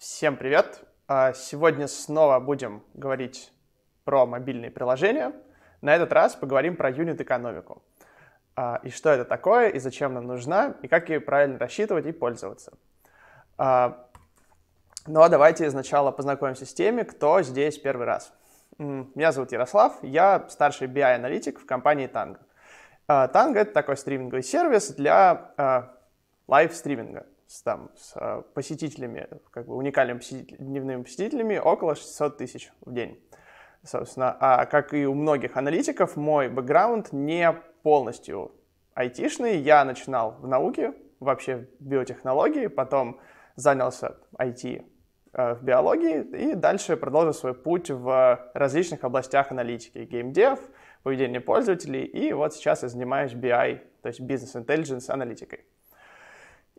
Всем привет! А, сегодня снова будем говорить про мобильные приложения. На этот раз поговорим про юнит-экономику. А, и что это такое, и зачем нам нужна, и как ее правильно рассчитывать и пользоваться. А, ну а давайте сначала познакомимся с теми, кто здесь первый раз. Меня зовут Ярослав, я старший BI-аналитик в компании Tango. Tango — это такой стриминговый сервис для лайв-стриминга с, там, с а, посетителями, как бы уникальными посетитель, дневными посетителями около 600 тысяч в день. Собственно, а как и у многих аналитиков, мой бэкграунд не полностью айтишный. Я начинал в науке, вообще в биотехнологии, потом занялся IT э, в биологии и дальше продолжил свой путь в различных областях аналитики, геймдев, поведение пользователей, и вот сейчас я занимаюсь BI, то есть Business Intelligence аналитикой.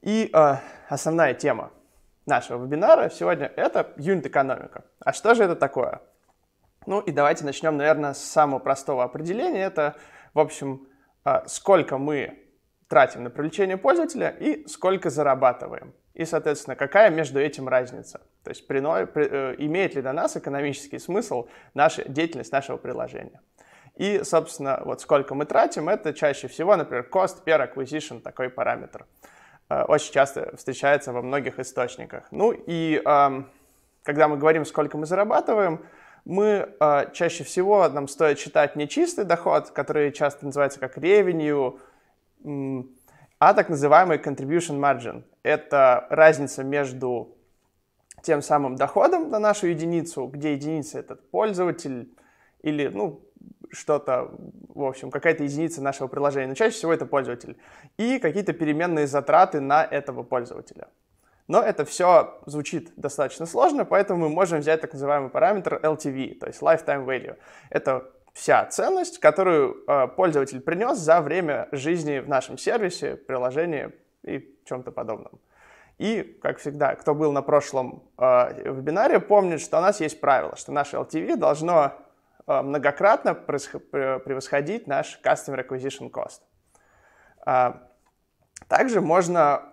И э, основная тема нашего вебинара сегодня – это юнит-экономика. А что же это такое? Ну и давайте начнем, наверное, с самого простого определения. Это, в общем, э, сколько мы тратим на привлечение пользователя и сколько зарабатываем. И, соответственно, какая между этим разница? То есть при, при, э, имеет ли для нас экономический смысл наша деятельность нашего приложения? И, собственно, вот сколько мы тратим, это чаще всего, например, cost per acquisition, такой параметр. Э, очень часто встречается во многих источниках. Ну и эм, когда мы говорим, сколько мы зарабатываем, мы э, чаще всего, нам стоит считать не чистый доход, который часто называется как revenue, а так называемый contribution margin. Это разница между тем самым доходом на нашу единицу, где единица это пользователь или ну, что-то, в общем, какая-то единица нашего приложения, но чаще всего это пользователь, и какие-то переменные затраты на этого пользователя. Но это все звучит достаточно сложно, поэтому мы можем взять так называемый параметр LTV, то есть Lifetime Value. Это вся ценность, которую э, пользователь принес за время жизни в нашем сервисе, приложении и чем-то подобном. И, как всегда, кто был на прошлом э, вебинаре, помнит, что у нас есть правило, что наше LTV должно Э, многократно превосходить наш Customer Acquisition Cost. А, также можно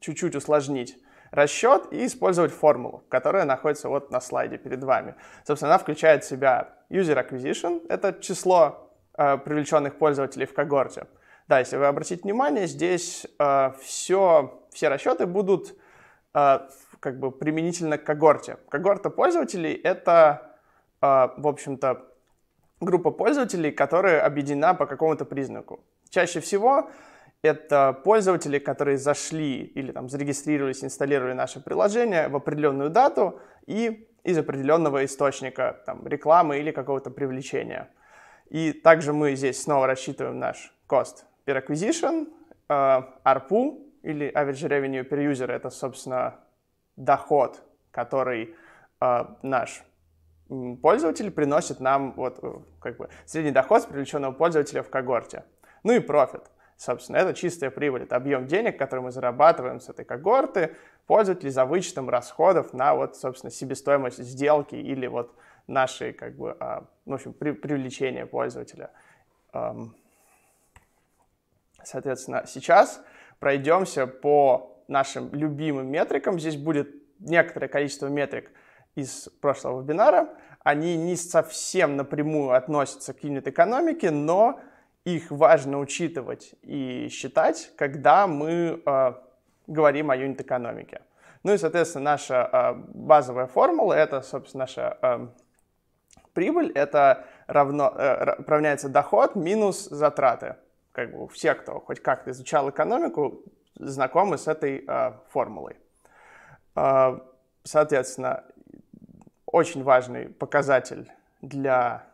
чуть-чуть усложнить расчет и использовать формулу, которая находится вот на слайде перед вами. Собственно, она включает в себя User Acquisition, это число э, привлеченных пользователей в когорте. Да, если вы обратите внимание, здесь э, все, все расчеты будут э, как бы применительно к когорте. Когорта пользователей — это а, в общем-то, группа пользователей, которая объединена по какому-то признаку. Чаще всего это пользователи, которые зашли или там зарегистрировались, инсталлировали наше приложение в определенную дату и из определенного источника там, рекламы или какого-то привлечения. И также мы здесь снова рассчитываем наш cost per acquisition, а, ARPU или average revenue per user, это, собственно, доход, который а, наш пользователь приносит нам вот, э, как бы, средний доход с привлеченного пользователя в когорте. Ну и профит. Собственно, это чистая прибыль, это объем денег, который мы зарабатываем с этой когорты, пользователей за вычетом расходов на вот, собственно, себестоимость сделки или вот наши, как бы, а, в общем, при, привлечение пользователя. Соответственно, сейчас пройдемся по нашим любимым метрикам. Здесь будет некоторое количество метрик – из прошлого вебинара. Они не совсем напрямую относятся к юнит-экономике, но их важно учитывать и считать, когда мы э, говорим о юнит-экономике. Ну и, соответственно, наша э, базовая формула, это, собственно, наша э, прибыль, это равно, э, равняется доход минус затраты. Как бы все, кто хоть как-то изучал экономику, знакомы с этой э, формулой. Э, соответственно, очень важный показатель для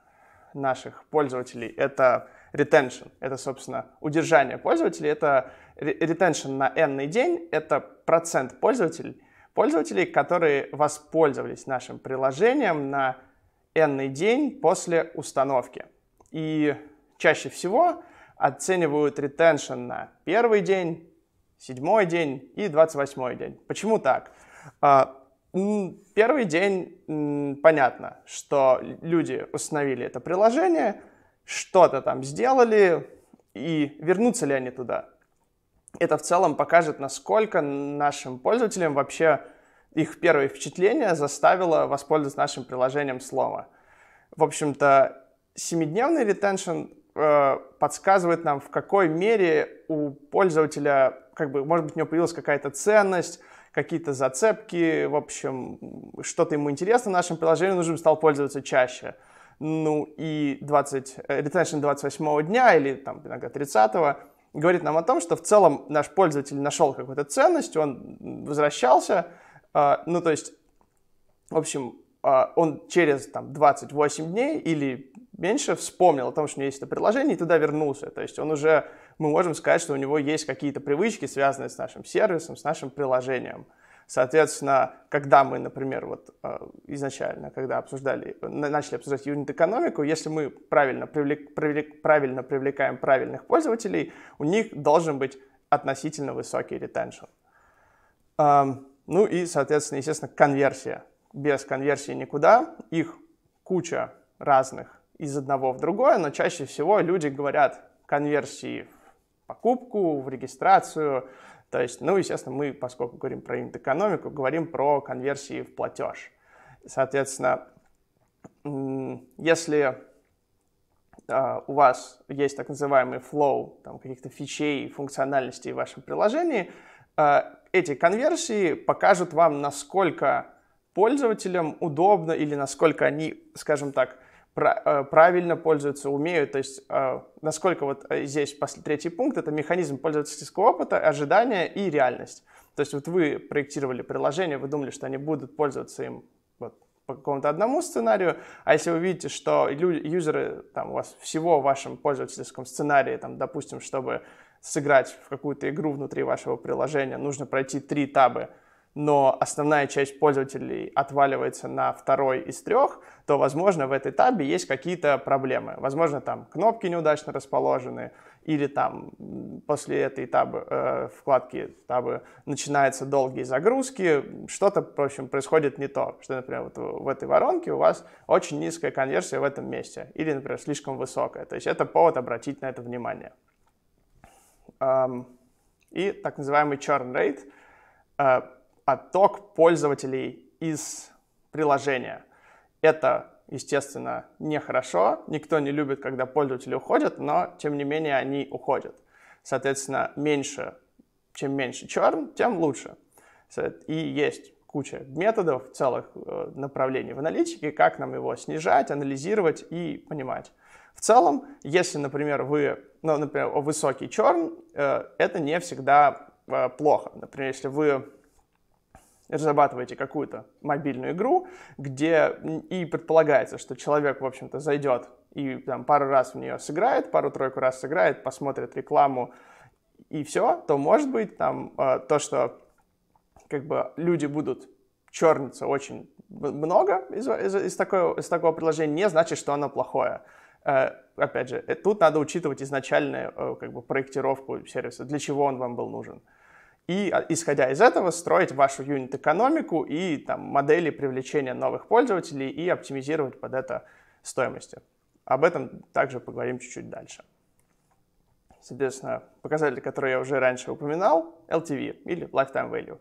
наших пользователей — это retention. Это, собственно, удержание пользователей. Это retention на n день — это процент пользователей, пользователей, которые воспользовались нашим приложением на n день после установки. И чаще всего оценивают retention на первый день, седьмой день и двадцать восьмой день. Почему так? А, Первый день понятно, что люди установили это приложение, что-то там сделали, и вернутся ли они туда. Это в целом покажет, насколько нашим пользователям вообще их первое впечатление заставило воспользоваться нашим приложением слова. В общем-то, семидневный ретеншн э, подсказывает нам, в какой мере у пользователя, как бы, может быть, у него появилась какая-то ценность, какие-то зацепки, в общем, что-то ему интересно нашим приложением, нужно стал пользоваться чаще. Ну и 20, э, ретеншн 28 дня или там иногда 30 говорит нам о том, что в целом наш пользователь нашел какую-то ценность, он возвращался, э, ну то есть, в общем, э, он через там 28 дней или меньше вспомнил о том, что у него есть это приложение, и туда вернулся. То есть он уже мы можем сказать, что у него есть какие-то привычки, связанные с нашим сервисом, с нашим приложением. Соответственно, когда мы, например, вот э, изначально, когда обсуждали, начали обсуждать юнит-экономику, если мы правильно, привлек, привлек, правильно привлекаем правильных пользователей, у них должен быть относительно высокий ретеншн. Эм, ну и, соответственно, естественно, конверсия. Без конверсии никуда. Их куча разных из одного в другое, но чаще всего люди говорят конверсии в покупку, в регистрацию. То есть, ну, естественно, мы, поскольку говорим про экономику, говорим про конверсии в платеж. Соответственно, если а, у вас есть так называемый flow там, каких-то фичей, функциональностей в вашем приложении, а, эти конверсии покажут вам, насколько пользователям удобно или насколько они, скажем так, Э, правильно пользуются, умеют. То есть, э, насколько вот э, здесь после третий пункт, это механизм пользовательского опыта, ожидания и реальность. То есть вот вы проектировали приложение, вы думали, что они будут пользоваться им вот, по какому-то одному сценарию, а если вы видите, что люди, юзеры там, у вас всего в вашем пользовательском сценарии, там, допустим, чтобы сыграть в какую-то игру внутри вашего приложения, нужно пройти три табы – но основная часть пользователей отваливается на второй из трех, то, возможно, в этой табе есть какие-то проблемы. Возможно, там кнопки неудачно расположены, или там после этой табы, э, вкладки табы начинаются долгие загрузки, что-то, в общем, происходит не то, что, например, вот в этой воронке у вас очень низкая конверсия в этом месте, или, например, слишком высокая. То есть это повод обратить на это внимание. и так называемый churn rate э, — отток пользователей из приложения. Это, естественно, нехорошо. Никто не любит, когда пользователи уходят, но, тем не менее, они уходят. Соответственно, меньше, чем меньше черн, тем лучше. И есть куча методов, целых э, направлений в аналитике, как нам его снижать, анализировать и понимать. В целом, если, например, вы, ну, например, высокий черн, э, это не всегда э, плохо. Например, если вы разрабатываете какую-то мобильную игру, где и предполагается, что человек, в общем-то, зайдет и там пару раз в нее сыграет, пару-тройку раз сыграет, посмотрит рекламу и все, то может быть там э, то, что как бы люди будут черниться очень много из, из, из, такого, из такого предложения, не значит, что оно плохое. Э, опять же, э, тут надо учитывать изначальную как бы проектировку сервиса, для чего он вам был нужен и, а, исходя из этого, строить вашу юнит-экономику и там, модели привлечения новых пользователей и оптимизировать под это стоимости. Об этом также поговорим чуть-чуть дальше. Соответственно, показатель, который я уже раньше упоминал, LTV или Lifetime Value.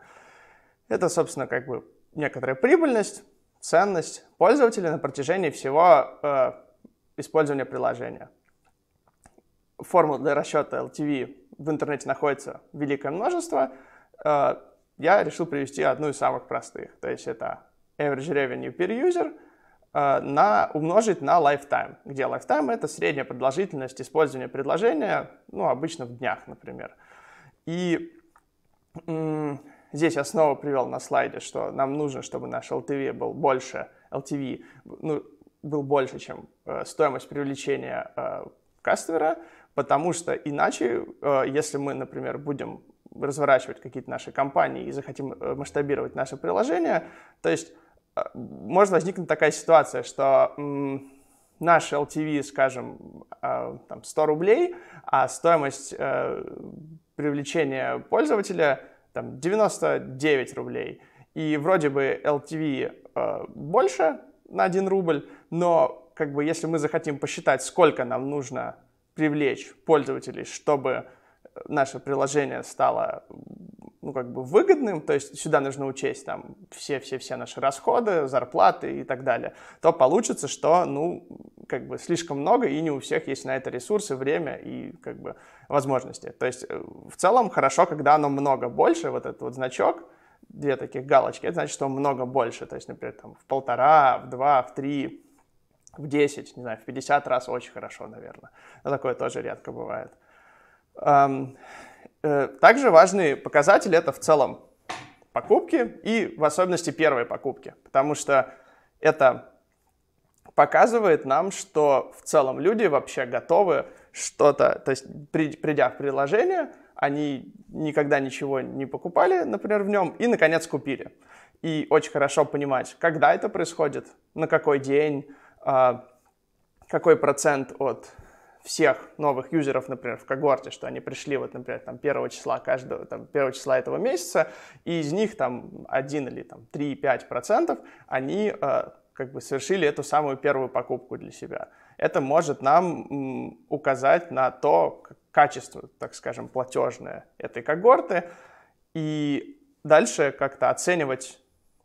Это, собственно, как бы некоторая прибыльность, ценность пользователя на протяжении всего э, использования приложения. Формула для расчета LTV в интернете находится великое множество, э, я решил привести одну из самых простых. То есть это average revenue per user э, на, умножить на lifetime, где lifetime — это средняя продолжительность использования предложения, ну, обычно в днях, например. И здесь я снова привел на слайде, что нам нужно, чтобы наш LTV был больше, LTV ну, был больше, чем э, стоимость привлечения э, кастовера, Потому что иначе, э, если мы, например, будем разворачивать какие-то наши компании и захотим э, масштабировать наше приложение, то есть э, может возникнуть такая ситуация, что наш LTV, скажем, там 100 рублей, а стоимость привлечения пользователя там 99 рублей. И вроде бы LTV больше на 1 рубль, но как бы если мы захотим посчитать, сколько нам нужно привлечь пользователей, чтобы э, наше приложение стало ну, как бы выгодным, то есть сюда нужно учесть там все-все-все наши расходы, зарплаты и так далее, то получится, что, ну, как бы слишком много, и не у всех есть на это ресурсы, время и, как бы, возможности. То есть э, в целом хорошо, когда оно много больше, вот этот вот значок, две таких галочки, это значит, что много больше, то есть, например, там в полтора, в два, в три, в 10, не знаю, в 50 раз очень хорошо, наверное. Но такое тоже редко бывает. Э, также важный показатель это в целом покупки и в особенности первые покупки, потому что это показывает нам, что в целом люди вообще готовы что-то, то есть придя в приложение, они никогда ничего не покупали, например, в нем, и, наконец, купили. И очень хорошо понимать, когда это происходит, на какой день, а, какой процент от всех новых юзеров, например, в когорте, что они пришли, вот, например, там, первого числа каждого, там, первого числа этого месяца, и из них там 1 или там 3-5 процентов, они э, как бы совершили эту самую первую покупку для себя. Это может нам м, указать на то качество, так скажем, платежное этой когорты, и дальше как-то оценивать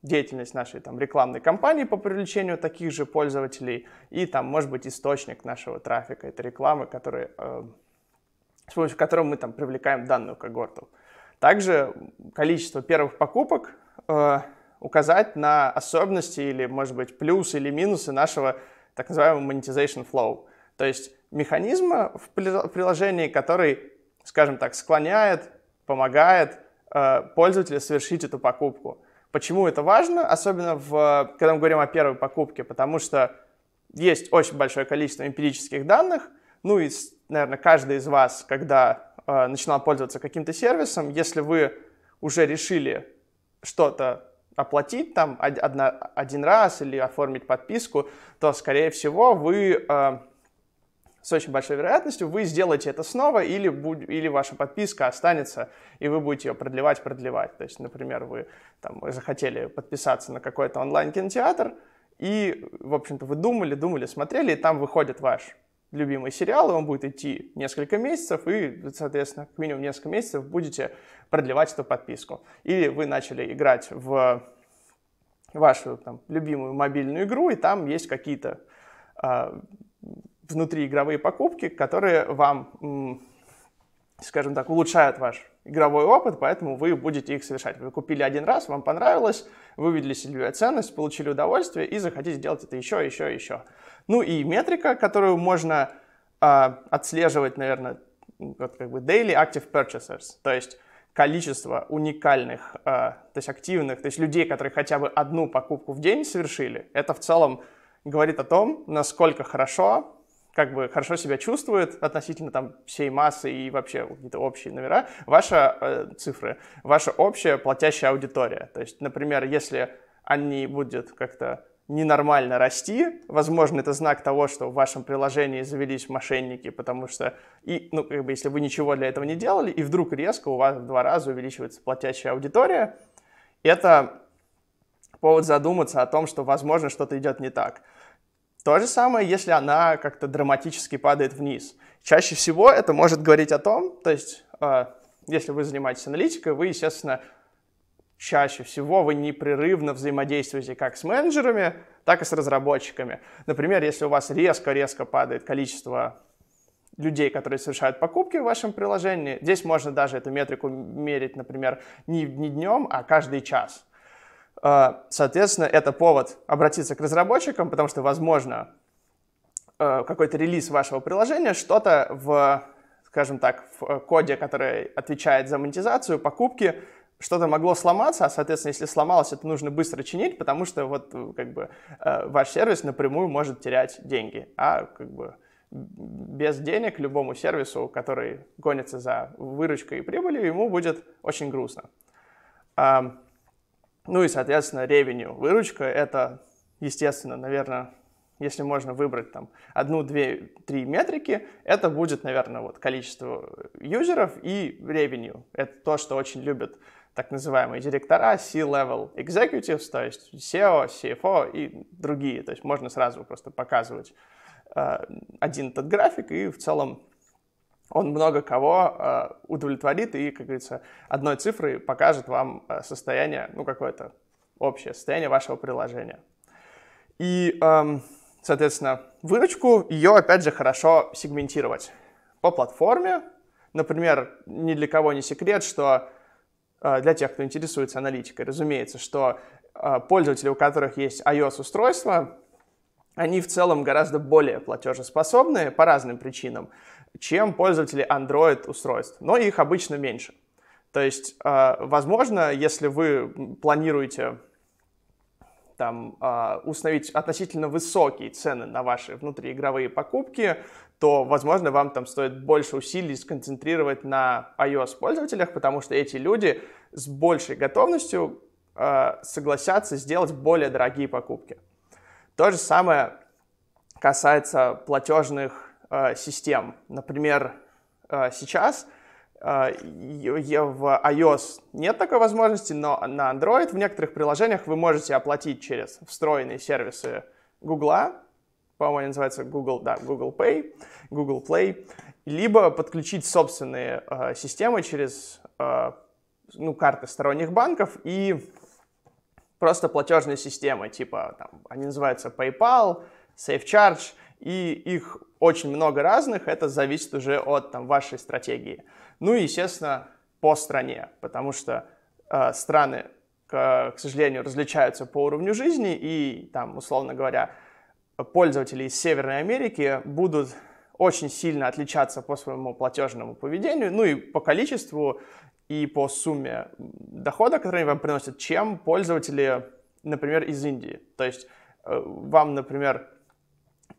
деятельность нашей там, рекламной кампании по привлечению таких же пользователей и, там, может быть, источник нашего трафика, это рекламы, которые, э, с помощью которой мы там, привлекаем данную когорту. Также количество первых покупок э, указать на особенности или, может быть, плюсы или минусы нашего так называемого monetization flow, то есть механизма в приложении, который, скажем так, склоняет, помогает э, пользователю совершить эту покупку – Почему это важно, особенно в, когда мы говорим о первой покупке? Потому что есть очень большое количество эмпирических данных, ну и, наверное, каждый из вас, когда э, начинал пользоваться каким-то сервисом, если вы уже решили что-то оплатить там одна, один раз или оформить подписку, то, скорее всего, вы э, с очень большой вероятностью вы сделаете это снова или, будь, или ваша подписка останется, и вы будете ее продлевать, продлевать. То есть, например, вы там, захотели подписаться на какой-то онлайн-кинотеатр, и, в общем-то, вы думали, думали, смотрели, и там выходит ваш любимый сериал, и он будет идти несколько месяцев, и, соответственно, как минимум несколько месяцев будете продлевать эту подписку. Или вы начали играть в вашу там, любимую мобильную игру, и там есть какие-то а, внутриигровые покупки, которые вам, скажем так, улучшают ваш игровой опыт, поэтому вы будете их совершать. Вы купили один раз, вам понравилось, вы увидели себе ценность, получили удовольствие и захотите делать это еще, еще, еще. Ну и метрика, которую можно э, отслеживать, наверное, вот как бы daily active purchasers, то есть количество уникальных, э, то есть активных, то есть людей, которые хотя бы одну покупку в день совершили, это в целом говорит о том, насколько хорошо как бы хорошо себя чувствует относительно там всей массы и вообще какие-то общие номера, ваши э, цифры, ваша общая платящая аудитория. То есть, например, если они будут как-то ненормально расти. Возможно, это знак того, что в вашем приложении завелись мошенники, потому что, и, ну, как бы, если вы ничего для этого не делали, и вдруг резко у вас в два раза увеличивается платящая аудитория, это повод задуматься о том, что, возможно, что-то идет не так. То же самое, если она как-то драматически падает вниз. Чаще всего это может говорить о том, то есть, а, если вы занимаетесь аналитикой, вы, естественно, чаще всего вы непрерывно взаимодействуете как с менеджерами, так и с разработчиками. Например, если у вас резко-резко падает количество людей, которые совершают покупки в вашем приложении, здесь можно даже эту метрику мерить, например, не, не днем, а каждый час. А, соответственно, это повод обратиться к разработчикам, потому что, возможно, э, какой-то релиз вашего приложения, что-то в, скажем так, в э, коде, который отвечает за монетизацию, покупки, что-то могло сломаться, а, соответственно, если сломалось, это нужно быстро чинить, потому что вот э, как бы ваш сервис напрямую может терять деньги, а как бы без денег любому сервису, который гонится за выручкой и прибылью, ему будет очень грустно. Ну и, соответственно, ревеню. Выручка — это, естественно, наверное, если можно выбрать там одну, две, три метрики, это будет, наверное, вот количество юзеров и ревеню. Это то, что очень любят так называемые директора, C-level executives, то есть SEO, CFO и другие. То есть можно сразу просто показывать э, один этот график и в целом он много кого э, удовлетворит и, как говорится, одной цифрой покажет вам э, состояние, ну, какое-то общее состояние вашего приложения. И, эм, соответственно, выручку ее, опять же, хорошо сегментировать по платформе. Например, ни для кого не секрет, что э, для тех, кто интересуется аналитикой, разумеется, что э, пользователи, у которых есть iOS-устройство, они в целом гораздо более платежеспособные по разным причинам чем пользователи Android устройств, но их обычно меньше. То есть, э, возможно, если вы планируете там, э, установить относительно высокие цены на ваши внутриигровые покупки, то, возможно, вам там стоит больше усилий сконцентрировать на iOS-пользователях, потому что эти люди с большей готовностью э, согласятся сделать более дорогие покупки. То же самое касается платежных Э, систем. Например, э, сейчас э, в iOS нет такой возможности, но на Android в некоторых приложениях вы можете оплатить через встроенные сервисы Google, по-моему, они называются Google, да, Google Pay, Google Play, либо подключить собственные системы через ну, карты сторонних банков и просто платежные системы, типа там, они называются PayPal, SafeCharge, и их очень много разных, это зависит уже от там, вашей стратегии. Ну и, естественно, по стране, потому что э, страны, к, к сожалению, различаются по уровню жизни, и там, условно говоря, пользователи из Северной Америки будут очень сильно отличаться по своему платежному поведению, ну и по количеству и по сумме дохода, который вам приносят, чем пользователи, например, из Индии. То есть э, вам, например,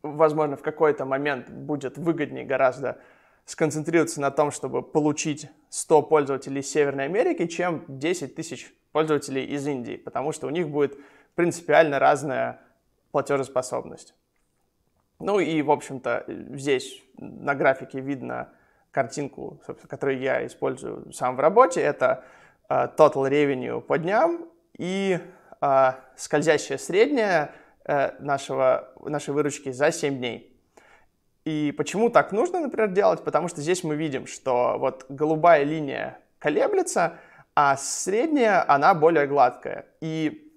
возможно, в какой-то момент будет выгоднее гораздо сконцентрироваться на том, чтобы получить 100 пользователей из Северной Америки, чем 10 тысяч пользователей из Индии, потому что у них будет принципиально разная платежеспособность. Ну и, в общем-то, здесь на графике видно картинку, которую я использую сам в работе. Это uh, total revenue по дням и uh, э, скользящая средняя – Э, нашего, нашей выручки за 7 дней. И почему так нужно, например, делать? Потому что здесь мы видим, что вот голубая линия колеблется, а средняя, она более гладкая. И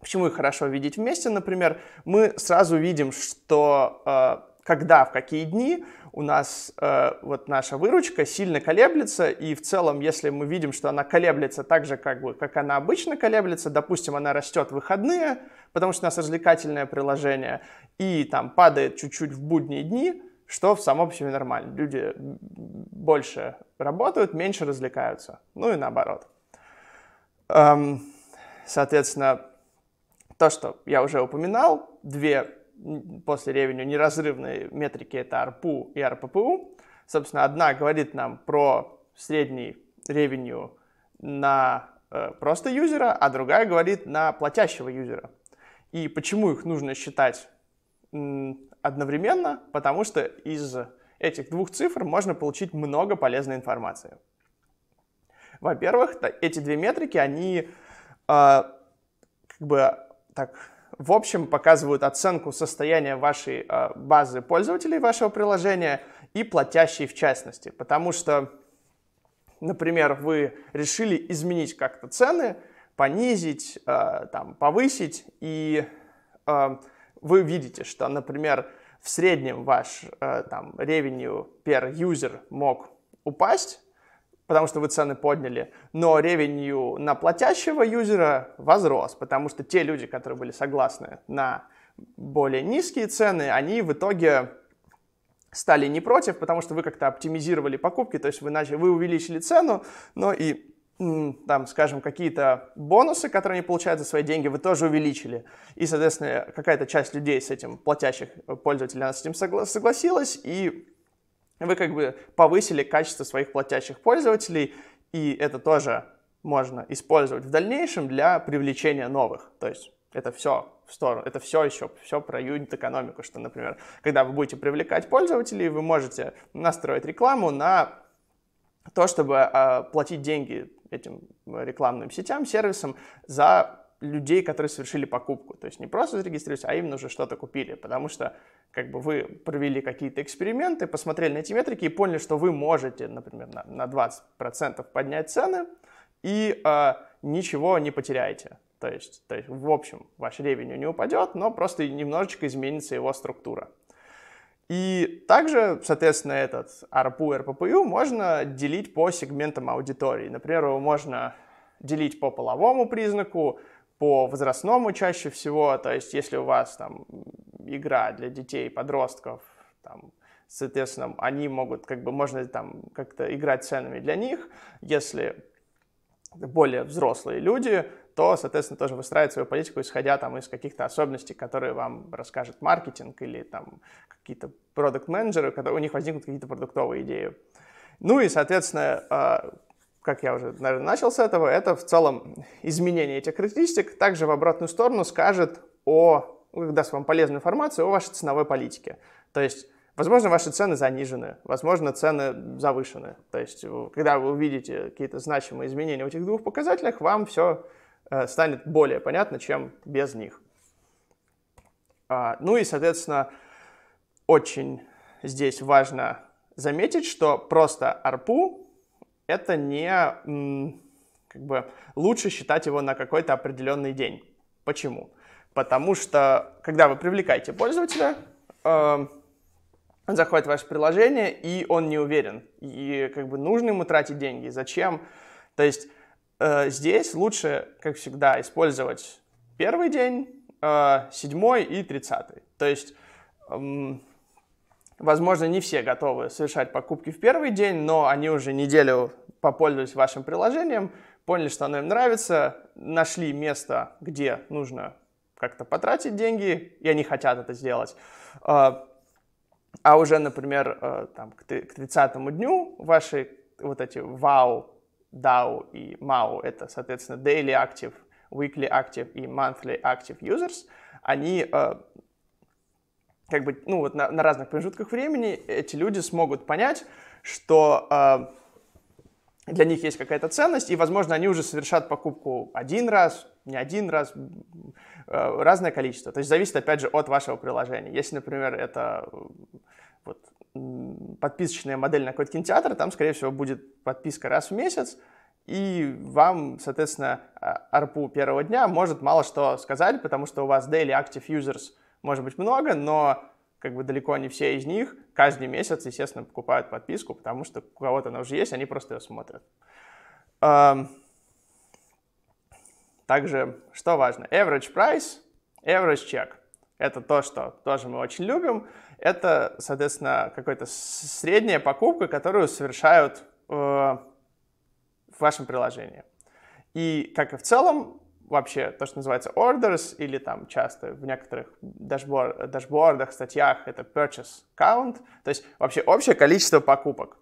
почему их хорошо видеть вместе, например? Мы сразу видим, что э, когда, в какие дни у нас э, вот наша выручка сильно колеблется, и в целом, если мы видим, что она колеблется так же, как, бы, как она обычно колеблется, допустим, она растет в выходные, потому что у нас развлекательное приложение, и там падает чуть-чуть в будние дни, что в самом по себе нормально. Люди больше работают, меньше развлекаются. Ну и наоборот. Эм, соответственно, то, что я уже упоминал, две после ревеню неразрывные метрики это ARPU и RPPU, Собственно, одна говорит нам про средний ревеню на э, просто юзера, а другая говорит на платящего юзера. И почему их нужно считать одновременно? Потому что из этих двух цифр можно получить много полезной информации. Во-первых, эти две метрики, они э, как бы так в общем показывают оценку состояния вашей а, базы пользователей вашего приложения и платящей в частности. Потому что, например, вы решили изменить как-то цены, понизить, а, там, повысить, и а, вы видите, что, например, в среднем ваш там, revenue per user мог упасть, потому что вы цены подняли, но ревенью на платящего юзера возрос, потому что те люди, которые были согласны на более низкие цены, они в итоге стали не против, потому что вы как-то оптимизировали покупки, то есть вы, начали, вы увеличили цену, но и там, скажем, какие-то бонусы, которые они получают за свои деньги, вы тоже увеличили. И, соответственно, какая-то часть людей с этим, платящих э, пользователей, она с этим согласилась, и вы как бы повысили качество своих платящих пользователей, и это тоже можно использовать в дальнейшем для привлечения новых. То есть это все в сторону, это все еще, все про юнит-экономику, что, например, когда вы будете привлекать пользователей, вы можете настроить рекламу на то, чтобы э, платить деньги этим рекламным сетям, сервисам за людей, которые совершили покупку. То есть не просто зарегистрировались, а именно уже что-то купили. Потому что как бы вы провели какие-то эксперименты, посмотрели на эти метрики и поняли, что вы можете, например, на, на 20% поднять цены и э, ничего не потеряете. То есть, то есть, в общем, ваш ревеню не упадет, но просто немножечко изменится его структура. И также, соответственно, этот ARPU, RPPU можно делить по сегментам аудитории. Например, его можно делить по половому признаку, по возрастному чаще всего, то есть если у вас там игра для детей, подростков, там, соответственно, они могут, как бы, можно там как-то играть ценами для них, если более взрослые люди, то, соответственно, тоже выстраивать свою политику, исходя там из каких-то особенностей, которые вам расскажет маркетинг или там какие-то продукт-менеджеры, когда у них возникнут какие-то продуктовые идеи. Ну и, соответственно, а, как я уже начал с этого, это в целом изменение этих характеристик также в обратную сторону скажет о, ну, даст вам полезную информацию о вашей ценовой политике. То есть Возможно, ваши цены занижены, возможно, цены завышены. То есть, когда вы увидите какие-то значимые изменения в этих двух показателях, вам все э, станет более понятно, чем без них. А, ну и, соответственно, очень здесь важно заметить, что просто ARPU это не как бы лучше считать его на какой-то определенный день. Почему? Потому что когда вы привлекаете пользователя, эм, он заходит в ваше приложение, и он не уверен. И как бы нужно ему тратить деньги, зачем? То есть э, здесь лучше, как всегда, использовать первый день, э, седьмой и тридцатый. То есть Возможно, не все готовы совершать покупки в первый день, но они уже неделю попользовались вашим приложением, поняли, что оно им нравится, нашли место, где нужно как-то потратить деньги, и они хотят это сделать. А, а уже, например, э, там, к 30 дню ваши вот эти вау, DAO и MAO, это, соответственно, Daily Active, Weekly Active и Monthly Active Users, они э, как бы, ну, вот на, на разных промежутках времени эти люди смогут понять, что э, для них есть какая-то ценность, и, возможно, они уже совершат покупку один раз, не один раз, э, разное количество. То есть зависит, опять же, от вашего приложения. Если, например, это вот, подписочная модель на какой-то кинотеатр, там, скорее всего, будет подписка раз в месяц, и вам, соответственно, а, арпу первого дня может мало что сказать, потому что у вас daily active users – может быть много, но как бы далеко не все из них каждый месяц, естественно, покупают подписку, потому что у кого-то она уже есть, они просто ее смотрят. Эм, также, что важно, average price, average check. Это то, что тоже мы очень любим. Это, соответственно, какая-то средняя покупка, которую совершают э, в вашем приложении. И как и в целом, вообще то, что называется orders, или там часто в некоторых дашбор, дашбордах, статьях это purchase count, то есть вообще общее количество покупок,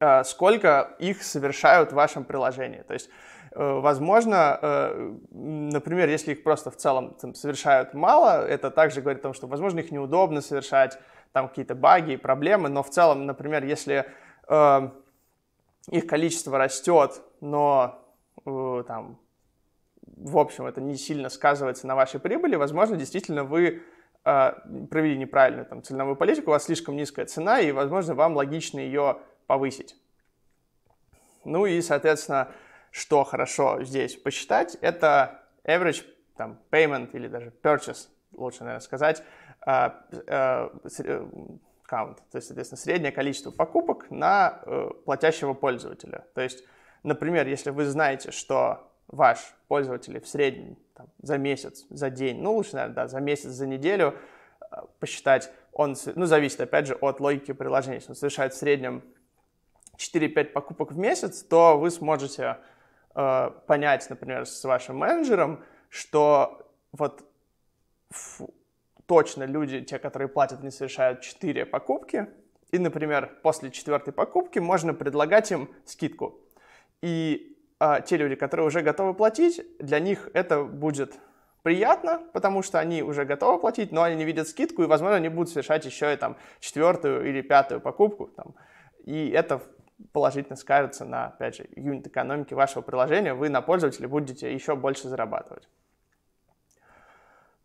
э, сколько их совершают в вашем приложении. То есть, э, возможно, э, например, если их просто в целом там, совершают мало, это также говорит о том, что, возможно, их неудобно совершать, там какие-то баги, и проблемы, но в целом, например, если их количество растет, но там в общем, это не сильно сказывается на вашей прибыли, возможно, действительно вы э, провели неправильную там, ценовую политику, у вас слишком низкая цена, и, возможно, вам логично ее повысить. Ну и, соответственно, что хорошо здесь посчитать, это average там, payment или даже purchase, лучше, наверное, сказать, э, э, э, count, то есть, соответственно, среднее количество покупок на э, платящего пользователя. То есть, например, если вы знаете, что ваш пользователей в среднем там, за месяц, за день, ну лучше, наверное, да, за месяц, за неделю э, посчитать, он, ну, зависит, опять же, от логики приложения. Если он совершает в среднем 4-5 покупок в месяц, то вы сможете э, понять, например, с вашим менеджером, что вот фу, точно люди, те, которые платят, не совершают 4 покупки, и, например, после четвертой покупки можно предлагать им скидку. И а те люди, которые уже готовы платить, для них это будет приятно, потому что они уже готовы платить, но они не видят скидку, и, возможно, они будут совершать еще и там четвертую или пятую покупку. Там. И это положительно скажется на, опять же, юнит экономики вашего приложения. Вы на пользователя будете еще больше зарабатывать.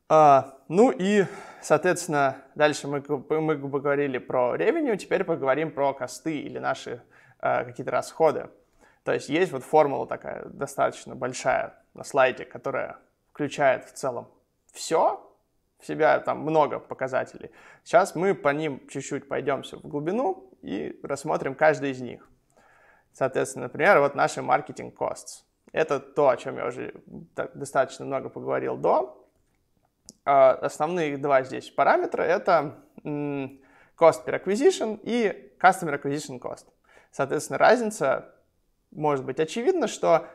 А, ну и, соответственно, дальше мы, мы поговорили про ревеню, теперь поговорим про косты или наши а, какие-то расходы. То есть есть вот формула такая достаточно большая на слайде, которая включает в целом все, в себя там много показателей. Сейчас мы по ним чуть-чуть пойдемся в глубину и рассмотрим каждый из них. Соответственно, например, вот наши маркетинг costs. Это то, о чем я уже достаточно много поговорил до. А основные два здесь параметра — это cost per acquisition и customer acquisition cost. Соответственно, разница может быть очевидно, что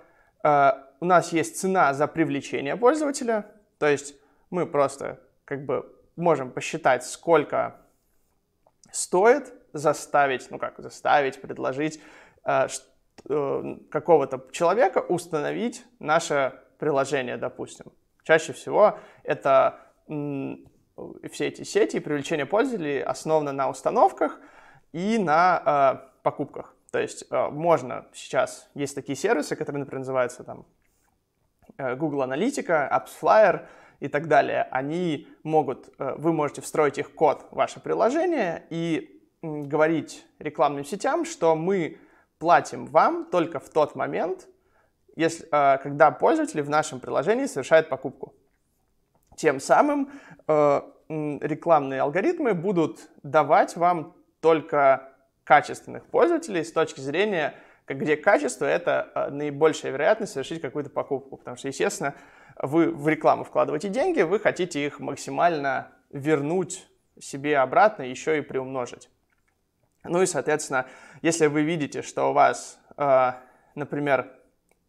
э, у нас есть цена за привлечение пользователя, то есть мы просто как бы можем посчитать, сколько стоит заставить, ну как заставить, предложить э, э, какого-то человека установить наше приложение, допустим. Чаще всего это все эти сети и привлечение пользователей основано на установках и на э, покупках. То есть э, можно сейчас, есть такие сервисы, которые, например, называются там э, Google Аналитика, AppsFlyer и так далее. Они могут, э, вы можете встроить их код в ваше приложение и говорить рекламным сетям, что мы платим вам только в тот момент, если, когда пользователь в нашем приложении совершает покупку. Тем самым рекламные алгоритмы будут давать вам только качественных пользователей с точки зрения, где качество — это э, наибольшая вероятность совершить какую-то покупку. Потому что, естественно, вы в рекламу вкладываете деньги, вы хотите их максимально вернуть себе обратно, еще и приумножить. Ну и, соответственно, если вы видите, что у вас, э, например,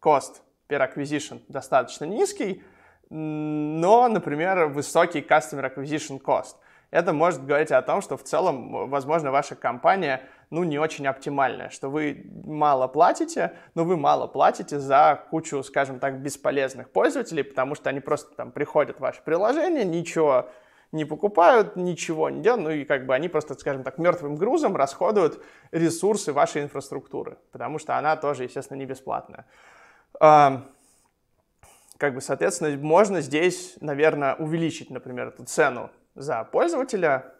cost per acquisition достаточно низкий, но, например, высокий customer acquisition cost, это может говорить о том, что в целом, возможно, ваша компания – ну, не очень оптимальная, что вы мало платите, но вы мало платите за кучу, скажем так, бесполезных пользователей, потому что они просто там приходят в ваше приложение, ничего не покупают, ничего не делают, ну и как бы они просто, скажем так, мертвым грузом расходуют ресурсы вашей инфраструктуры, потому что она тоже, естественно, не бесплатная. Как бы, соответственно, можно здесь, наверное, увеличить, например, эту цену за пользователя,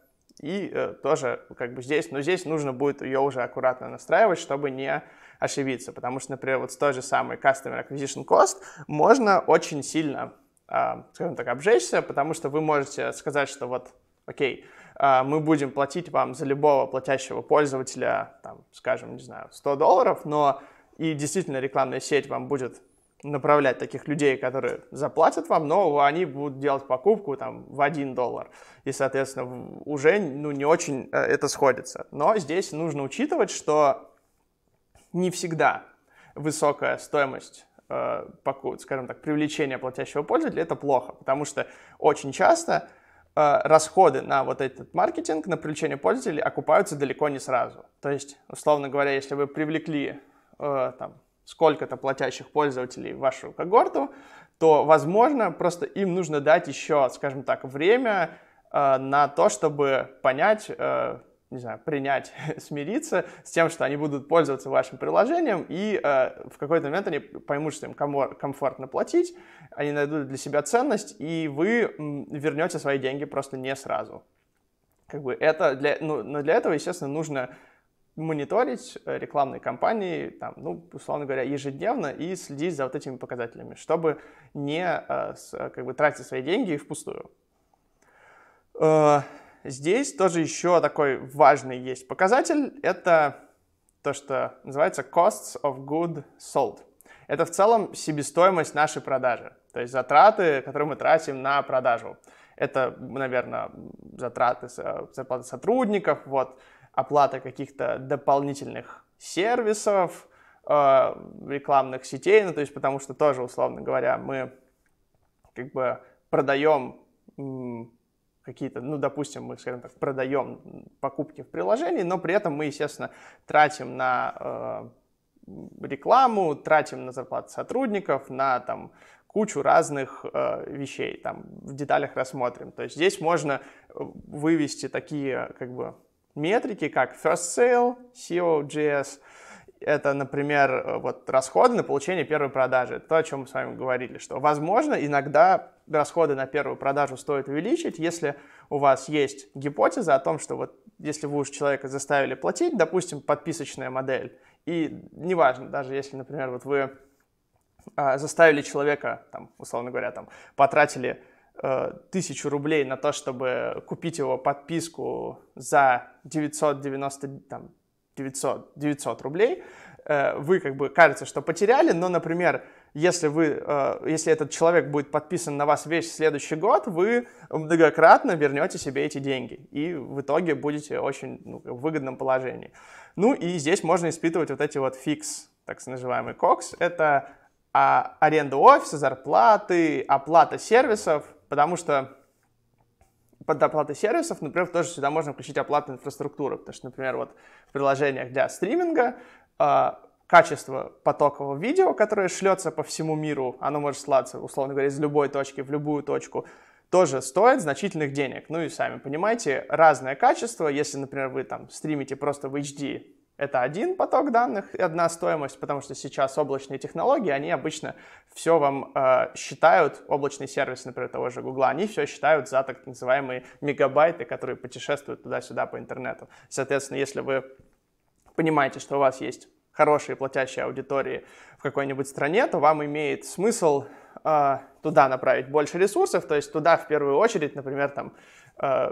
и э, тоже как бы здесь, но здесь нужно будет ее уже аккуратно настраивать, чтобы не ошибиться, потому что, например, вот с той же самой Customer Acquisition Cost можно очень сильно, э, скажем так, обжечься, потому что вы можете сказать, что вот, окей, э, мы будем платить вам за любого платящего пользователя, там, скажем, не знаю, 100 долларов, но и действительно рекламная сеть вам будет направлять таких людей, которые заплатят вам, но они будут делать покупку там в 1 доллар. И, соответственно, уже ну, не очень э, это сходится. Но здесь нужно учитывать, что не всегда высокая стоимость э, скажем так, привлечения платящего пользователя, это плохо, потому что очень часто э, расходы на вот этот маркетинг, на привлечение пользователей окупаются далеко не сразу. То есть, условно говоря, если вы привлекли э, там, сколько-то платящих пользователей в вашу когорту, то, возможно, просто им нужно дать еще, скажем так, время э, на то, чтобы понять, э, не знаю, принять, смириться с тем, что они будут пользоваться вашим приложением, и э, в какой-то момент они поймут, что им комор- комфортно платить, они найдут для себя ценность, и вы вернете свои деньги просто не сразу. Как бы это для, ну, но для этого, естественно, нужно мониторить э, рекламные кампании, там, ну, условно говоря, ежедневно и следить за вот этими показателями, чтобы не э, э, как бы, тратить свои деньги впустую. Здесь тоже еще такой важный есть показатель. Это то, что называется costs of good sold. Это в целом себестоимость нашей продажи, то есть затраты, которые мы тратим на продажу. Это, наверное, затраты, зарплаты сотрудников, вот, оплата каких-то дополнительных сервисов, э, рекламных сетей, ну, то есть потому что тоже, условно говоря, мы как бы продаем какие-то, ну, допустим, мы, скажем так, продаем покупки в приложении, но при этом мы, естественно, тратим на э, рекламу, тратим на зарплату сотрудников, на там кучу разных э, вещей, там в деталях рассмотрим. То есть здесь можно э, вывести такие как бы метрики, как first sale, SEO.js, это, например, вот расходы на получение первой продажи. то, о чем мы с вами говорили, что, возможно, иногда расходы на первую продажу стоит увеличить, если у вас есть гипотеза о том, что вот если вы уж человека заставили платить, допустим, подписочная модель, и неважно, даже если, например, вот вы а, заставили человека, там, условно говоря, там, потратили Э, тысячу рублей на то, чтобы купить его подписку за 990, там, 900, 900 рублей, э, вы как бы кажется, что потеряли, но, например, если, вы, э, если этот человек будет подписан на вас весь следующий год, вы многократно вернете себе эти деньги и в итоге будете очень ну, в выгодном положении. Ну и здесь можно испытывать вот эти вот фикс, так называемый кокс. Это а, аренда офиса, зарплаты, оплата сервисов – потому что под оплаты сервисов, например, тоже сюда можно включить оплату инфраструктуры, потому что, например, вот в приложениях для стриминга э, качество потокового видео, которое шлется по всему миру, оно может слаться, условно говоря, из любой точки в любую точку, тоже стоит значительных денег. Ну и сами понимаете, разное качество, если, например, вы там стримите просто в HD это один поток данных и одна стоимость, потому что сейчас облачные технологии, они обычно все вам э, считают, облачный сервис, например, того же Гугла, они все считают за так называемые мегабайты, которые путешествуют туда-сюда по интернету. Соответственно, если вы понимаете, что у вас есть хорошие платящие аудитории в какой-нибудь стране, то вам имеет смысл э, туда направить больше ресурсов, то есть туда в первую очередь, например, там э,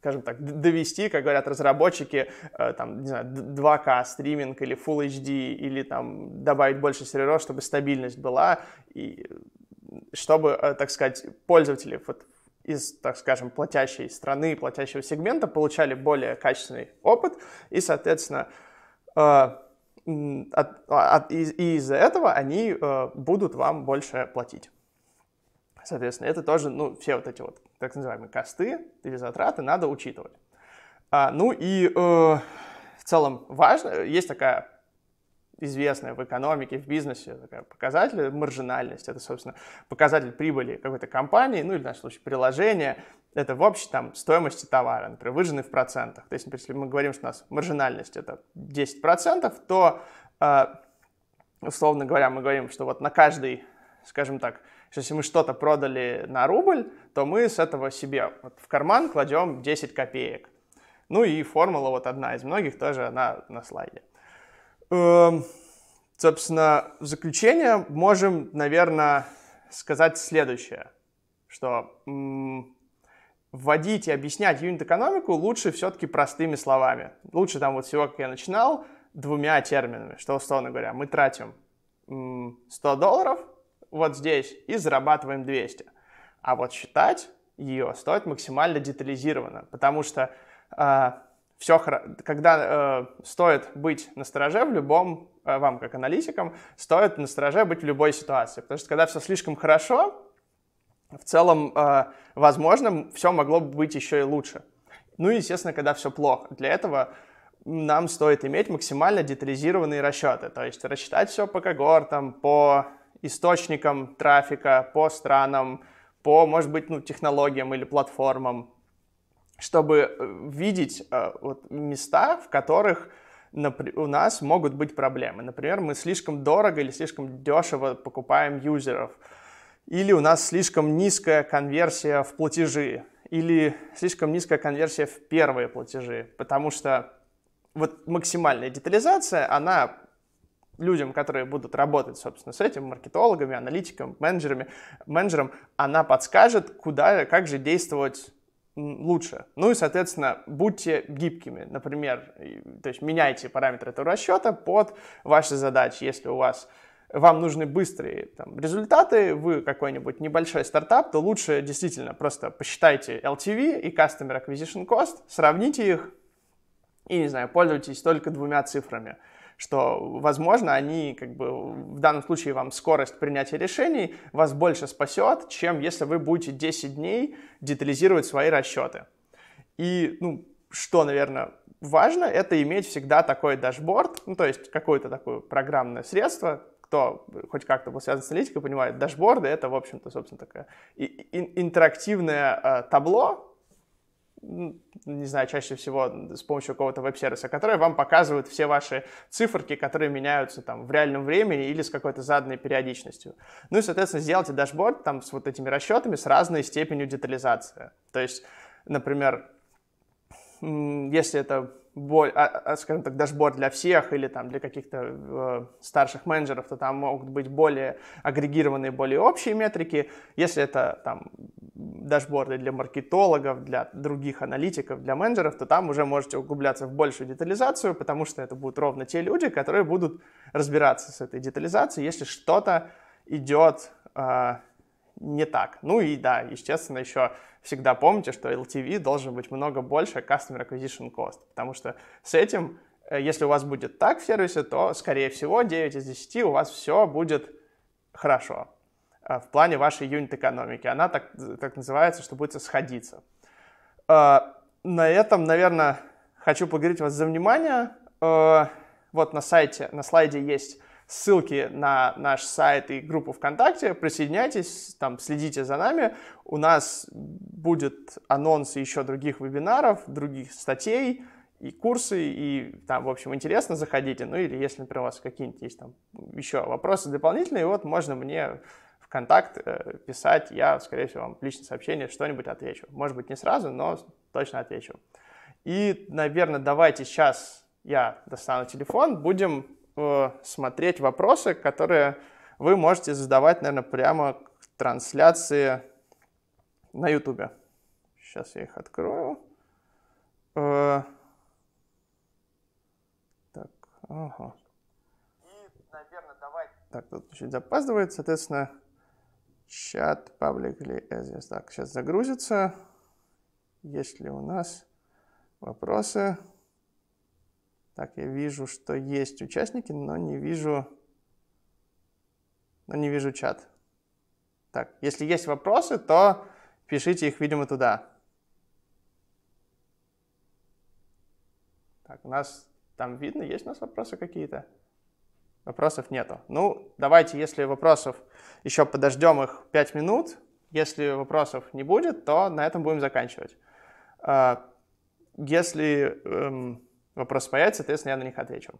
скажем так, довести, как говорят разработчики, э, там, не знаю, 2К стриминг или Full HD, или там добавить больше серверов, чтобы стабильность была, и э, чтобы, э, так сказать, пользователи вот из, так скажем, платящей страны, платящего сегмента получали более качественный опыт, и, соответственно, от, а, от, и, из-за этого они э, будут вам больше платить. Соответственно, это тоже, ну, все вот эти вот так называемые косты или затраты надо учитывать. А, ну и э, в целом важно, есть такая известная в экономике, в бизнесе такая показатель маржинальность. Это, собственно, показатель прибыли какой-то компании, ну или, в нашем случае, приложения. Это в общей там, стоимости товара, например, выжженный в процентах. То есть, например, если мы говорим, что у нас маржинальность это 10%, то, э, условно говоря, мы говорим, что вот на каждый, скажем так, что если мы что-то продали на рубль, то мы с этого себе вот в карман кладем 10 копеек. Ну и формула вот одна из многих, тоже она на слайде. Эм, собственно, в заключение можем, наверное, сказать следующее, что вводить и объяснять юнит-экономику лучше все-таки простыми словами. Лучше там вот всего, как я начинал, двумя терминами, что, условно говоря, мы тратим 100 долларов – вот здесь и зарабатываем 200. А вот считать ее стоит максимально детализированно, потому что э, все, когда э, стоит быть на стороже в любом, э, вам как аналитикам, стоит на стороже быть в любой ситуации, потому что когда все слишком хорошо, в целом, э, возможно, все могло бы быть еще и лучше. Ну и, естественно, когда все плохо. Для этого нам стоит иметь максимально детализированные расчеты, то есть рассчитать все по когортам, по источникам трафика по странам, по, может быть, ну, технологиям или платформам, чтобы э, видеть э, вот, места, в которых у нас могут быть проблемы. Например, мы слишком дорого или слишком дешево покупаем юзеров, или у нас слишком низкая конверсия в платежи, или слишком низкая конверсия в первые платежи, потому что вот максимальная детализация, она людям, которые будут работать, собственно, с этим, маркетологами, аналитиками, менеджерами, менеджером, она подскажет, куда, как же действовать лучше. Ну и, соответственно, будьте гибкими. Например, то есть меняйте параметры этого расчета под ваши задачи. Если у вас вам нужны быстрые там, результаты, вы какой-нибудь небольшой стартап, то лучше действительно просто посчитайте LTV и Customer Acquisition Cost, сравните их и, не знаю, пользуйтесь только двумя цифрами – что, возможно, они как бы в данном случае вам скорость принятия решений вас больше спасет, чем если вы будете 10 дней детализировать свои расчеты. И, ну, что, наверное, важно, это иметь всегда такой дашборд, ну, то есть какое-то такое программное средство, кто хоть как-то был связан с аналитикой, понимает, дашборды — это, в общем-то, собственно, такое интерактивное э, табло, не знаю, чаще всего с помощью какого-то веб-сервиса, которые вам показывают все ваши циферки, которые меняются там в реальном времени или с какой-то заданной периодичностью. Ну и, соответственно, сделайте дашборд там с вот этими расчетами с разной степенью детализации. То есть, например, если это а, а, скажем так, дашборд для всех или там для каких-то э, старших менеджеров, то там могут быть более агрегированные, более общие метрики. Если это там дашборды для маркетологов, для других аналитиков, для менеджеров, то там уже можете углубляться в большую детализацию, потому что это будут ровно те люди, которые будут разбираться с этой детализацией, если что-то идет э, не так. Ну и да, естественно, еще всегда помните, что LTV должен быть много больше Customer Acquisition Cost, потому что с этим, э, если у вас будет так в сервисе, то, скорее всего, 9 из 10 у вас все будет хорошо. А, в плане вашей юнит-экономики. Она так, так называется, что будет сходиться. А, на этом, наверное, хочу благодарить вас за внимание. А, вот на сайте, на слайде есть ссылки на наш сайт и группу ВКонтакте. Присоединяйтесь, там следите за нами. У нас будет анонс еще других вебинаров, других статей и курсы, и там, в общем, интересно, заходите. Ну или если, например, у вас какие-нибудь есть там еще вопросы дополнительные, вот можно мне контакт э, писать, я, скорее всего, вам личное сообщение что-нибудь отвечу. Может быть, не сразу, но точно отвечу. И, наверное, давайте сейчас я достану телефон, будем э, смотреть вопросы, которые вы можете задавать, наверное, прямо к трансляции на YouTube. Сейчас я их открою. Э, так, ага. И, наверное, давайте... Так, тут чуть запаздывает, соответственно, Чат, паблик или Так, сейчас загрузится. Есть ли у нас вопросы? Так, я вижу, что есть участники, но не вижу, но не вижу чат. Так, если есть вопросы, то пишите их, видимо, туда. Так, у нас там видно, есть у нас вопросы какие-то? Вопросов нету. Ну, давайте, если вопросов, еще подождем их 5 минут. Если вопросов не будет, то на этом будем заканчивать. А, если эм, вопрос появится, соответственно, я на них отвечу.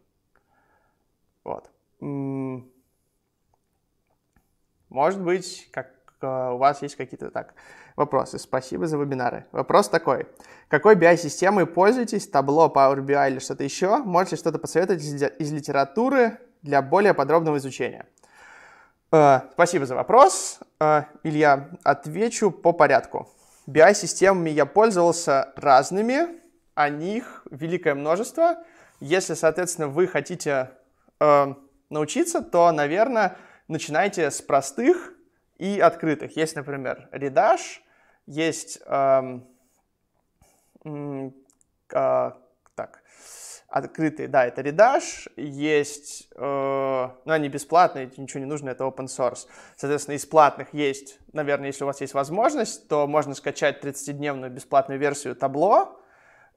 Вот. Может быть, как э, у вас есть какие-то так вопросы. Спасибо за вебинары. Вопрос такой. Какой BI-системой пользуетесь? Табло, Power BI или что-то еще? Можете что-то посоветовать из, из литературы? для более подробного изучения? Э, спасибо за вопрос. Э, Илья, отвечу по порядку. BI-системами я пользовался разными, о них великое множество. Если, соответственно, вы хотите э, научиться, то, наверное, начинайте с простых и открытых. Есть, например, Redash, есть эм, э, э, открытые, да, это Redash, есть, э, ну, они бесплатные, ничего не нужно, это open source. Соответственно, из платных есть, наверное, если у вас есть возможность, то можно скачать 30-дневную бесплатную версию табло.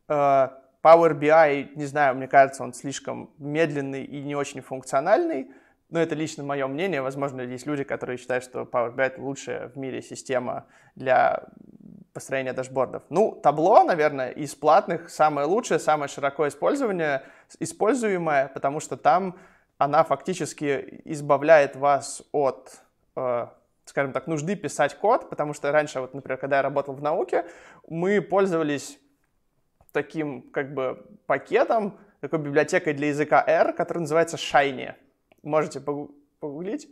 Э, Power BI, не знаю, мне кажется, он слишком медленный и не очень функциональный, но это лично мое мнение. Возможно, есть люди, которые считают, что Power BI — это лучшая в мире система для построения дашбордов. Ну, табло, наверное, из платных самое лучшее, самое широкое использование, используемое, потому что там она фактически избавляет вас от, э, скажем так, нужды писать код, потому что раньше, вот, например, когда я работал в науке, мы пользовались таким как бы пакетом, такой библиотекой для языка R, который называется Shiny. Можете погуглить.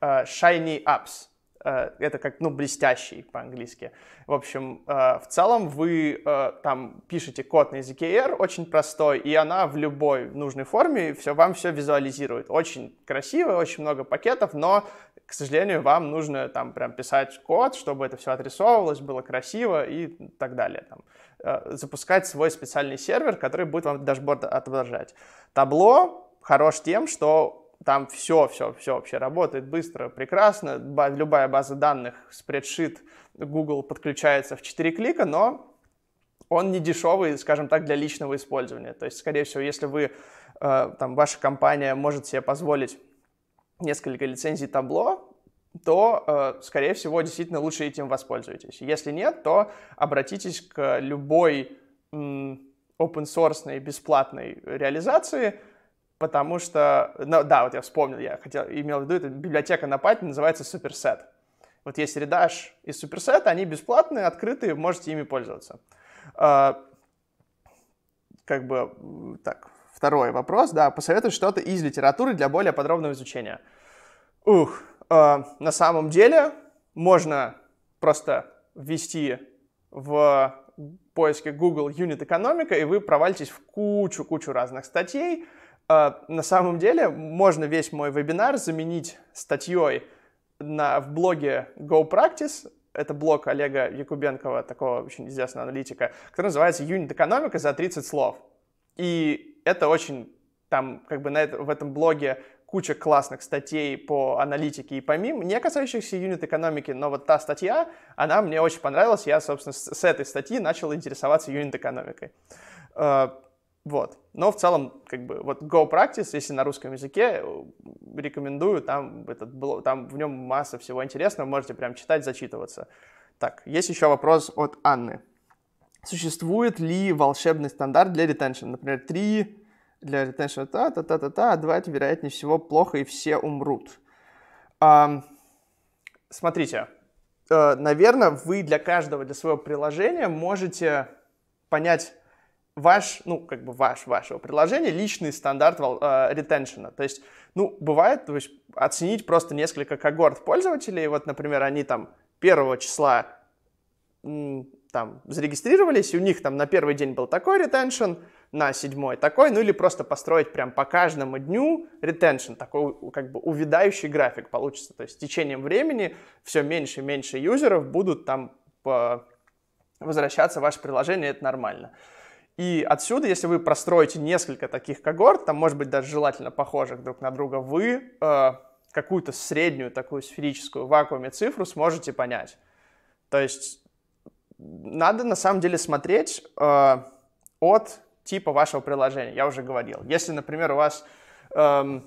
Э, Shiny Apps. Э, это как, ну, блестящий по-английски. В общем, э, в целом вы э, там пишете код на языке R, очень простой, и она в любой нужной форме все, вам все визуализирует. Очень красиво, очень много пакетов, но, к сожалению, вам нужно там прям писать код, чтобы это все отрисовывалось, было красиво и так далее. Там, запускать свой специальный сервер, который будет вам дашборд отображать. Табло хорош тем, что там все, все, все вообще работает быстро, прекрасно. Любая база данных, спредшит, Google подключается в 4 клика, но он не дешевый, скажем так, для личного использования. То есть, скорее всего, если вы, э, там, ваша компания может себе позволить несколько лицензий табло, то, э, скорее всего, действительно лучше этим воспользуйтесь. Если нет, то обратитесь к любой open-source бесплатной реализации – потому что, ну, да, вот я вспомнил, я хотел, имел в виду, это библиотека на Python называется Superset. Вот есть Redash и Superset, они бесплатные, открытые, можете ими пользоваться. А, как бы, так, второй вопрос, да, посоветуй что-то из литературы для более подробного изучения. Ух, а, на самом деле можно просто ввести в поиске Google Unit экономика, и вы провалитесь в кучу-кучу разных статей, а, на самом деле можно весь мой вебинар заменить статьей на, в блоге Go Practice, это блог Олега Якубенкова, такого очень известного аналитика, который называется «Юнит экономика за 30 слов». И это очень, там, как бы на в этом блоге куча классных статей по аналитике и помимо, не касающихся юнит экономики, но вот та статья, она мне очень понравилась, я, собственно, с, с этой статьи начал интересоваться юнит экономикой. А, вот. Но в целом, как бы, вот Go Practice, если на русском языке, э, рекомендую, там, этот, там в нем масса всего интересного, можете прям читать, зачитываться. Так, есть еще вопрос от Анны. Существует ли волшебный стандарт для ретеншн? Например, три для ретеншн та-та-та-та-та, а два это, вероятнее всего, плохо и все умрут. Um, смотрите, э, наверное, вы для каждого, для своего приложения можете понять ваш, ну, как бы ваш, вашего приложения личный стандарт э, ретеншена. То есть, ну, бывает, то есть оценить просто несколько когорт пользователей, вот, например, они там первого числа там зарегистрировались, и у них там на первый день был такой ретеншн, на седьмой такой, ну или просто построить прям по каждому дню ретеншн, такой как бы увядающий график получится. То есть с течением времени все меньше и меньше юзеров будут там возвращаться в ваше приложение, это нормально. И отсюда, если вы простроите несколько таких когорт, там, может быть, даже желательно похожих друг на друга, вы э, какую-то среднюю такую сферическую в вакууме цифру сможете понять. То есть надо на самом деле смотреть э, от типа вашего приложения, я уже говорил. Если, например, у вас, э,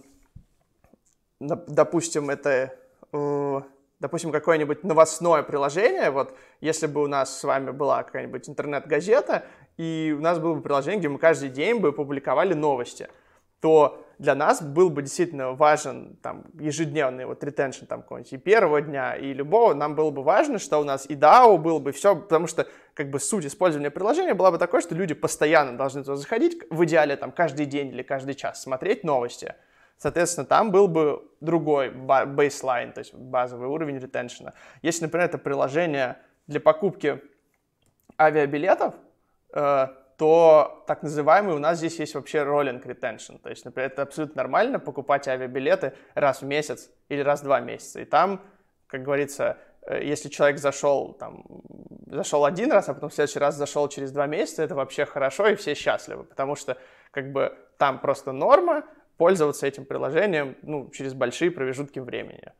допустим, это... Э, допустим, какое-нибудь новостное приложение, вот если бы у нас с вами была какая-нибудь интернет-газета, и у нас было бы приложение, где мы каждый день бы публиковали новости, то для нас был бы действительно важен там, ежедневный вот ретеншн там какой-нибудь и первого дня, и любого, нам было бы важно, что у нас и DAO было бы, все, потому что как бы суть использования приложения была бы такой, что люди постоянно должны туда заходить, в идеале там каждый день или каждый час смотреть новости. Соответственно, там был бы другой бейслайн, то есть базовый уровень ретеншена. Если, например, это приложение для покупки авиабилетов, Э, то так называемый у нас здесь есть вообще rolling retention, То есть, например, это абсолютно нормально покупать авиабилеты раз в месяц или раз в два месяца. И там, как говорится, э, если человек зашел, там, зашел один раз, а потом в следующий раз зашел через два месяца, это вообще хорошо, и все счастливы, потому что как бы там просто норма пользоваться этим приложением ну, через большие промежутки времени.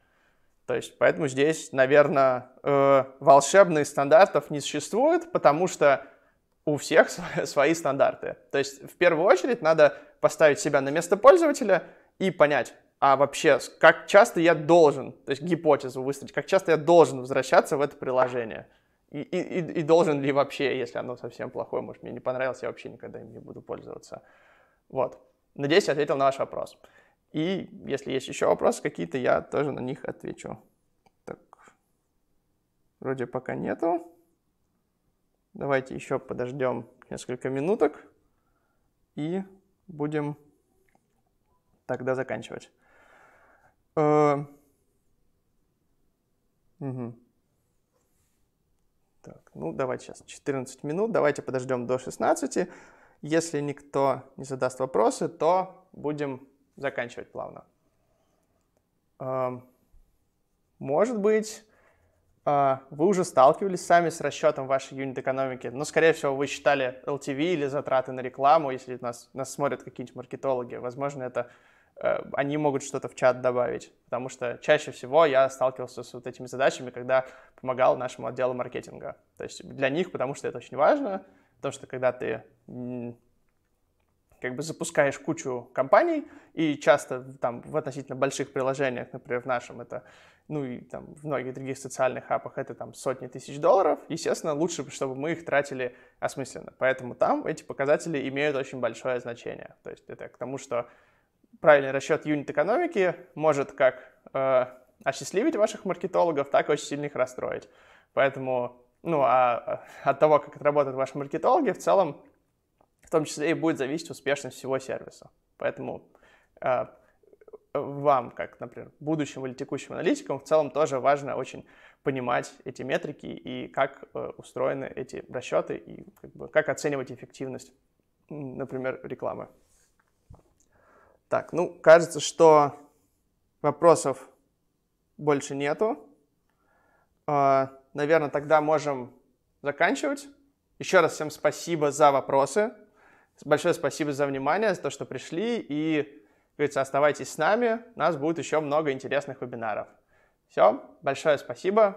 То есть, поэтому здесь, наверное, э, волшебных стандартов не существует, потому что у всех свои стандарты. То есть в первую очередь надо поставить себя на место пользователя и понять, а вообще, как часто я должен, то есть гипотезу выставить, как часто я должен возвращаться в это приложение. И, и, и должен ли вообще, если оно совсем плохое, может, мне не понравилось, я вообще никогда им не буду пользоваться. Вот. Надеюсь, я ответил на ваш вопрос. И если есть еще вопросы какие-то, я тоже на них отвечу. Так, вроде пока нету. Давайте еще подождем несколько минуток и будем тогда заканчивать. Э, угу. Так, ну давайте сейчас 14 минут, давайте подождем до 16. Если никто не задаст вопросы, то будем заканчивать плавно. Э, может быть, а, вы уже сталкивались сами с расчетом вашей юнит-экономики. но, ну, скорее всего, вы считали LTV или затраты на рекламу, если нас, нас смотрят какие-нибудь маркетологи. Возможно, это э, они могут что-то в чат добавить, потому что чаще всего я сталкивался с вот этими задачами, когда помогал нашему отделу маркетинга. То есть для них, потому что это очень важно, потому что когда ты как бы запускаешь кучу компаний, и часто там в относительно больших приложениях, например, в нашем это ну и там в многих других социальных апах это там сотни тысяч долларов, естественно, лучше, чтобы мы их тратили осмысленно. Поэтому там эти показатели имеют очень большое значение. То есть это к тому, что правильный расчет юнит экономики может как э, осчастливить ваших маркетологов, так и очень сильно их расстроить. Поэтому, ну, а, а от того, как работают ваши маркетологи, в целом, в том числе и будет зависеть успешность всего сервиса. Поэтому э, вам, как, например, будущим или текущим аналитикам, в целом тоже важно очень понимать эти метрики и как э, устроены эти расчеты и как, бы, как оценивать эффективность, например, рекламы. Так, ну, кажется, что вопросов больше нету. А, наверное, тогда можем заканчивать. Еще раз всем спасибо за вопросы. Большое спасибо за внимание, за то, что пришли и говорится, оставайтесь с нами, у нас будет еще много интересных вебинаров. Все, большое спасибо.